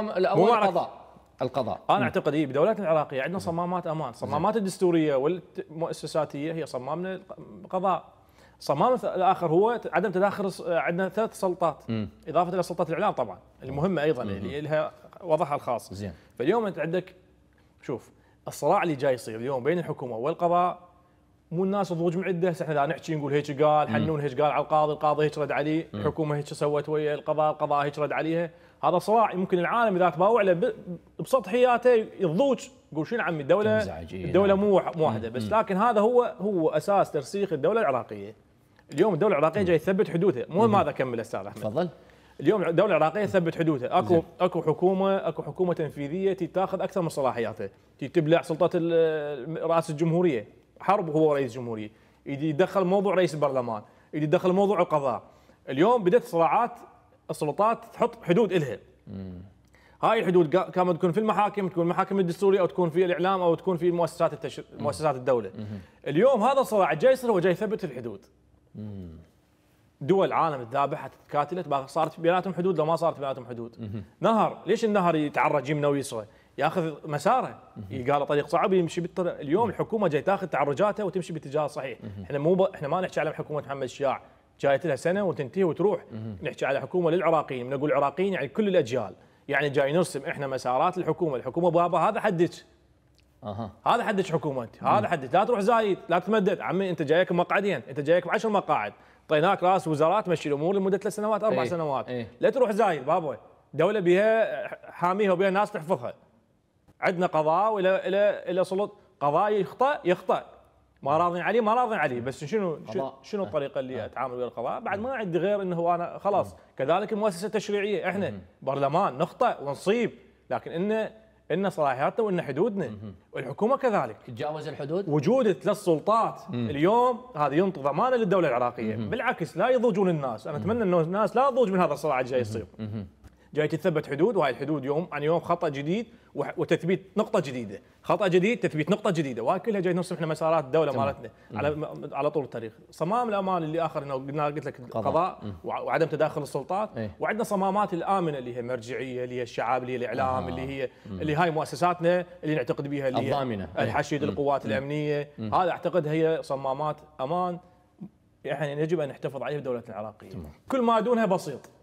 الاطمام الاول القضاء القضاء انا اعتقد هي إيه، بدولتنا العراقيه عندنا صمامات امان، صمامات الدستوريه والمؤسساتيه هي صمامنا القضاء. الصمام الاخر هو عدم تداخل عندنا ثلاث سلطات اضافه الى سلطات الاعلام طبعا المهمه ايضا اللي لها وضعها الخاص. زين فاليوم انت عندك شوف الصراع اللي جاي يصير اليوم بين الحكومه والقضاء مو الناس تضوج معده احنا نحكي نقول هيك قال حنون هيك قال على القاضي القاضي هيك رد عليه الحكومه هيك سوت ويا القضاء القضاء هيك رد عليها هذا صراع يمكن العالم اذا تباوع له بسطحياته يضوج يقول شنو عمي الدوله الدوله مو مو واحده بس لكن هذا هو هو اساس ترسيخ الدوله العراقيه اليوم الدوله العراقيه جاي تثبت حدودها مو ماذا اكمل استاذ احمد تفضل اليوم الدوله العراقيه تثبت حدودها اكو اكو حكومه اكو حكومه تنفيذيه تاخذ اكثر من صلاحياتها تبلع سلطه رئاسه الجمهوريه حرب هو رئيس جمهوريه يدي يدخل موضوع رئيس البرلمان يدي يدخل موضوع القضاء اليوم بدات صراعات السلطات تحط حدود لها هاي الحدود كانت تكون في المحاكم تكون المحاكم الدستوريه او تكون في الاعلام او تكون في مؤسسات التش... مؤسسات الدوله اليوم هذا الصراع جاي يصير هو جاي يثبت الحدود دول العالم ذابحت تكاتلت صارت بيناتهم حدود لو ما صارت بيناتهم حدود نهر ليش النهر يتعرج يمنا ويسرى ياخذ مساره يلقى له طريق صعب يمشي بالطريق اليوم الحكومه جاي تاخذ تعرجاتها وتمشي باتجاه صحيح احنا مو ب... احنا ما نحكي على حكومه محمد الشياع جايت لها سنه وتنتهي وتروح نحكي على حكومه للعراقيين نقول العراقيين يعني كل الاجيال يعني جاي نرسم احنا مسارات الحكومه الحكومه بابا هذا حدك أه. هذا حدك حكومه هذا حدك لا تروح زايد لا تتمدد عمي انت جايك بمقعدين انت جايك بعشر مقاعد طيناك راس وزارات مشي الامور لمده ثلاث سنوات اربع ايه. سنوات ايه. لا تروح زايد بابا دوله بها حاميها وبها ناس تحفظها عندنا قضاء والى الى الى سلطه قضاء يخطا يخطا ما نعم. راضي عليه ما راضي عليه بس شنو شنو الطريقه اللي نعم. اتعامل ويا القضاء بعد نعم. ما عندي غير انه انا خلاص كذلك المؤسسه التشريعيه احنا برلمان نخطا ونصيب لكن انه ان صلاحياتنا وان حدودنا والحكومه كذلك تتجاوز الحدود وجود ثلاث سلطات اليوم هذا ينطي ضمانه للدوله العراقيه بالعكس لا يضوجون الناس انا اتمنى انه الناس لا تضوج من هذا الصراع اللي جاي يصير جاي تثبت حدود وهاي الحدود يوم عن يعني يوم خطا جديد وتثبيت نقطه جديده خطا جديد تثبيت نقطه جديده وهاي كلها جاي نرسم احنا مسارات الدوله مالتنا على على طول التاريخ صمام الامان اللي اخر انه قلنا قلت لك القضاء وعدم تداخل السلطات ايه؟ وعندنا صمامات الامنه اللي هي مرجعيه اللي هي الشعب اللي هي الاعلام آه. اللي هي مم. اللي هاي مؤسساتنا اللي نعتقد بها اللي الضامنه إيه. الحشيد القوات الامنيه هذا اعتقد هي صمامات امان يعني يجب ان نحتفظ عليها بدولتنا العراقيه كل ما دونها بسيط